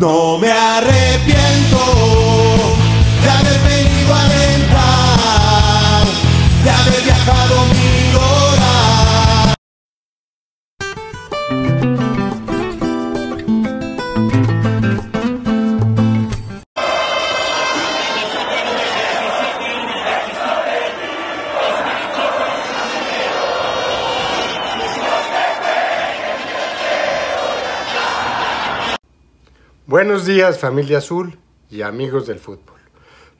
No me arrepiento. Buenos días familia azul y amigos del fútbol.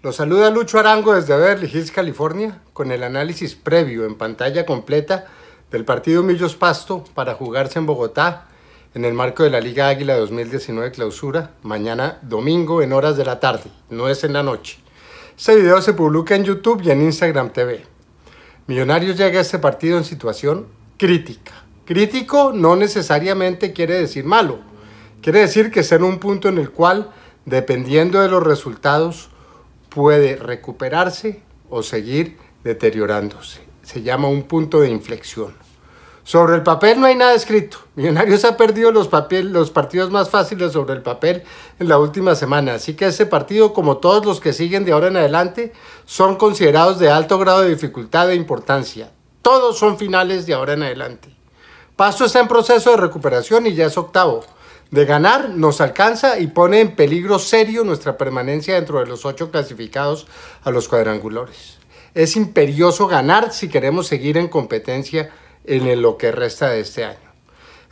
Los saluda Lucho Arango desde Beverly Hills, California, con el análisis previo en pantalla completa del partido Millos Pasto para jugarse en Bogotá en el marco de la Liga Águila 2019 clausura, mañana domingo en horas de la tarde, no es en la noche. Este video se publica en YouTube y en Instagram TV. Millonarios llega a este partido en situación crítica. Crítico no necesariamente quiere decir malo Quiere decir que es en un punto en el cual, dependiendo de los resultados, puede recuperarse o seguir deteriorándose. Se llama un punto de inflexión. Sobre el papel no hay nada escrito. Millonarios ha perdido los, los partidos más fáciles sobre el papel en la última semana, así que ese partido, como todos los que siguen de ahora en adelante, son considerados de alto grado de dificultad e importancia. Todos son finales de ahora en adelante. Paso está en proceso de recuperación y ya es octavo de ganar nos alcanza y pone en peligro serio nuestra permanencia dentro de los ocho clasificados a los cuadrangulares. Es imperioso ganar si queremos seguir en competencia en lo que resta de este año.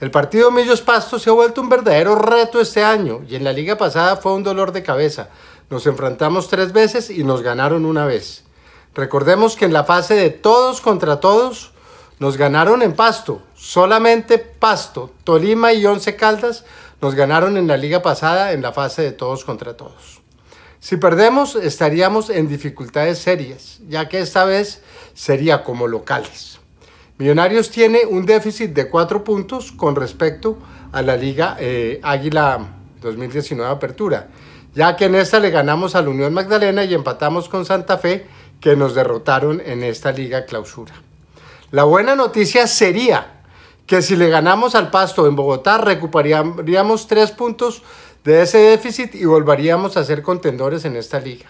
El partido Millos Pasto se ha vuelto un verdadero reto este año y en la liga pasada fue un dolor de cabeza. Nos enfrentamos tres veces y nos ganaron una vez. Recordemos que en la fase de todos contra todos nos ganaron en Pasto, solamente Pasto, Tolima y Once Caldas nos ganaron en la liga pasada en la fase de todos contra todos. Si perdemos, estaríamos en dificultades serias, ya que esta vez sería como locales. Millonarios tiene un déficit de 4 puntos con respecto a la Liga eh, Águila 2019 Apertura, ya que en esta le ganamos a la Unión Magdalena y empatamos con Santa Fe, que nos derrotaron en esta Liga Clausura. La buena noticia sería que si le ganamos al Pasto en Bogotá recuperaríamos tres puntos de ese déficit y volveríamos a ser contendores en esta liga.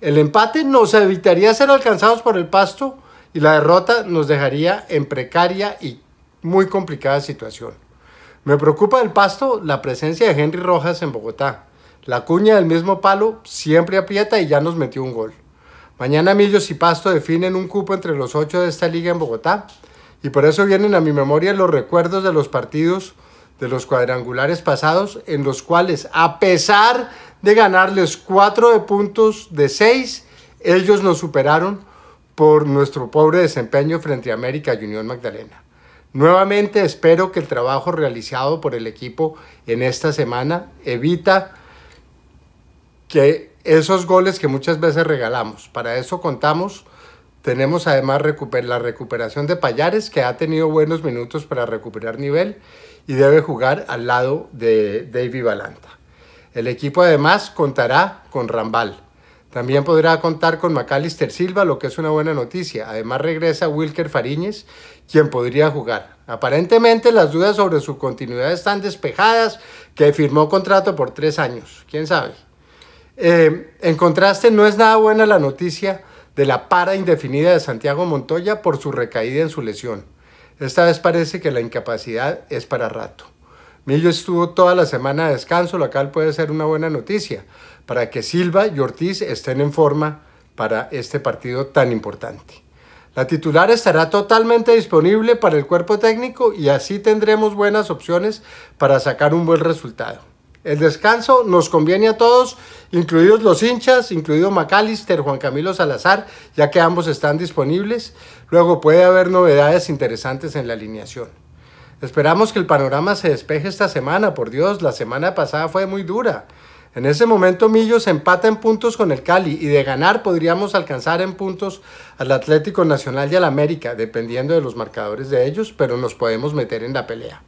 El empate nos evitaría ser alcanzados por el Pasto y la derrota nos dejaría en precaria y muy complicada situación. Me preocupa el Pasto la presencia de Henry Rojas en Bogotá. La cuña del mismo palo siempre aprieta y ya nos metió un gol. Mañana Millos y Pasto definen un cupo entre los ocho de esta liga en Bogotá. Y por eso vienen a mi memoria los recuerdos de los partidos de los cuadrangulares pasados, en los cuales, a pesar de ganarles cuatro de puntos de seis, ellos nos superaron por nuestro pobre desempeño frente a América y Unión Magdalena. Nuevamente espero que el trabajo realizado por el equipo en esta semana evita que esos goles que muchas veces regalamos. Para eso contamos tenemos además la recuperación de Payares, que ha tenido buenos minutos para recuperar nivel y debe jugar al lado de David Balanta. El equipo además contará con Rambal. También podrá contar con Macalister Silva, lo que es una buena noticia. Además regresa Wilker Fariñez, quien podría jugar. Aparentemente las dudas sobre su continuidad están despejadas, que firmó contrato por tres años. ¿Quién sabe? Eh, en contraste, no es nada buena la noticia de la para indefinida de Santiago Montoya por su recaída en su lesión. Esta vez parece que la incapacidad es para rato. Millo estuvo toda la semana de descanso, lo cual puede ser una buena noticia para que Silva y Ortiz estén en forma para este partido tan importante. La titular estará totalmente disponible para el cuerpo técnico y así tendremos buenas opciones para sacar un buen resultado. El descanso nos conviene a todos, incluidos los hinchas, incluido McAllister, Juan Camilo Salazar, ya que ambos están disponibles. Luego puede haber novedades interesantes en la alineación. Esperamos que el panorama se despeje esta semana, por Dios, la semana pasada fue muy dura. En ese momento Millos empata en puntos con el Cali y de ganar podríamos alcanzar en puntos al Atlético Nacional y al América, dependiendo de los marcadores de ellos, pero nos podemos meter en la pelea.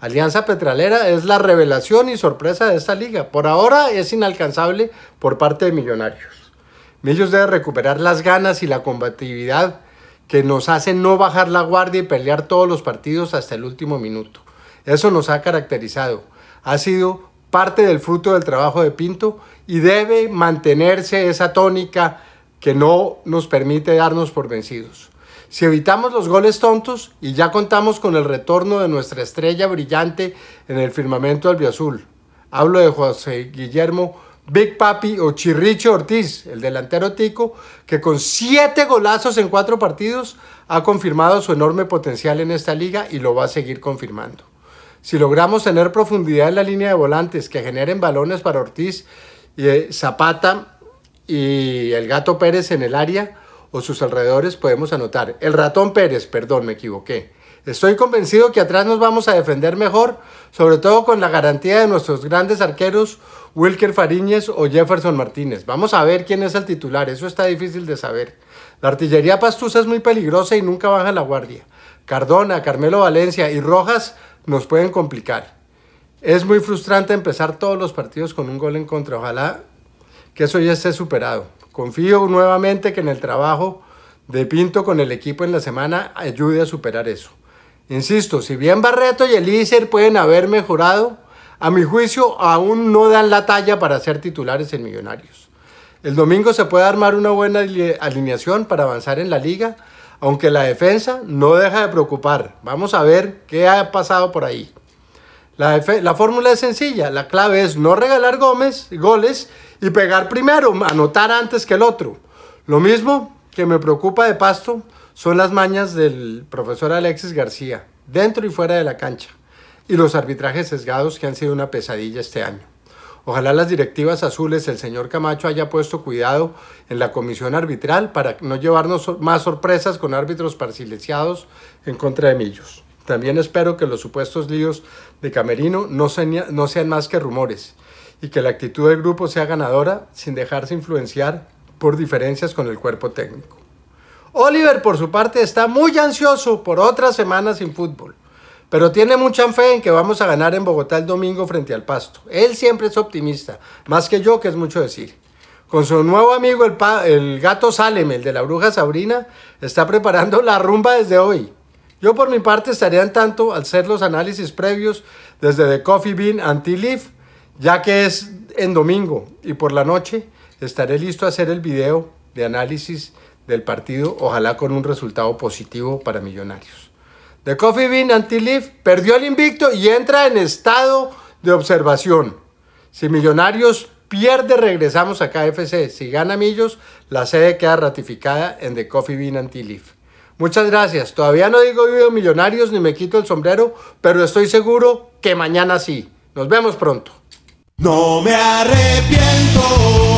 Alianza Petrolera es la revelación y sorpresa de esta liga. Por ahora es inalcanzable por parte de Millonarios. Millos debe recuperar las ganas y la combatividad que nos hacen no bajar la guardia y pelear todos los partidos hasta el último minuto. Eso nos ha caracterizado. Ha sido parte del fruto del trabajo de Pinto y debe mantenerse esa tónica que no nos permite darnos por vencidos. Si evitamos los goles tontos y ya contamos con el retorno de nuestra estrella brillante en el firmamento albiazul. Hablo de José Guillermo Big Papi o Chirricho Ortiz, el delantero tico, que con siete golazos en cuatro partidos ha confirmado su enorme potencial en esta liga y lo va a seguir confirmando. Si logramos tener profundidad en la línea de volantes que generen balones para Ortiz, y eh, Zapata y el Gato Pérez en el área, o sus alrededores podemos anotar. El ratón Pérez, perdón, me equivoqué. Estoy convencido que atrás nos vamos a defender mejor, sobre todo con la garantía de nuestros grandes arqueros Wilker Fariñez o Jefferson Martínez. Vamos a ver quién es el titular, eso está difícil de saber. La artillería pastusa es muy peligrosa y nunca baja la guardia. Cardona, Carmelo Valencia y Rojas nos pueden complicar. Es muy frustrante empezar todos los partidos con un gol en contra. Ojalá que eso ya esté superado. Confío nuevamente que en el trabajo de Pinto con el equipo en la semana ayude a superar eso. Insisto, si bien Barreto y Elíser pueden haber mejorado, a mi juicio aún no dan la talla para ser titulares en Millonarios. El domingo se puede armar una buena alineación para avanzar en la liga, aunque la defensa no deja de preocupar. Vamos a ver qué ha pasado por ahí. La, fórmula es sencilla, la clave es no regalar Gómez, goles y pegar primero, anotar antes que el otro. Lo mismo que me preocupa de Pasto son las mañas del profesor Alexis García, dentro y fuera de la cancha, y los arbitrajes sesgados que han sido una pesadilla este año. Ojalá las directivas azules, el señor Camacho haya puesto cuidado en la comisión arbitral para no llevarnos más sorpresas con árbitros parcializados en contra de Millos. También espero que los supuestos líos de Camerino no sean, no sean más que rumores y que la actitud del grupo sea ganadora sin dejarse influenciar por diferencias con el cuerpo técnico. Oliver, por su parte, está muy ansioso por otra semana sin fútbol, pero tiene mucha fe en que vamos a ganar en Bogotá el domingo frente al Pasto. Él siempre es optimista, más que yo, que es mucho decir. Con su nuevo amigo el, el gato Salem, el de la bruja Sabrina, está preparando la rumba desde hoy. Yo por mi parte estaría en tanto al hacer los análisis previos desde The Coffee Bean Anti-Leaf, ya que es en domingo y por la noche estaré listo a hacer el video de análisis del partido, ojalá con un resultado positivo para Millonarios. The Coffee Bean Anti-Leaf perdió el invicto y entra en estado de observación. Si Millonarios pierde, regresamos a KFC. Si gana Millos, la sede queda ratificada en The Coffee Bean Anti-Leaf. Muchas gracias. Todavía no digo vivo millonarios ni me quito el sombrero, pero estoy seguro que mañana sí. Nos vemos pronto. No me arrepiento.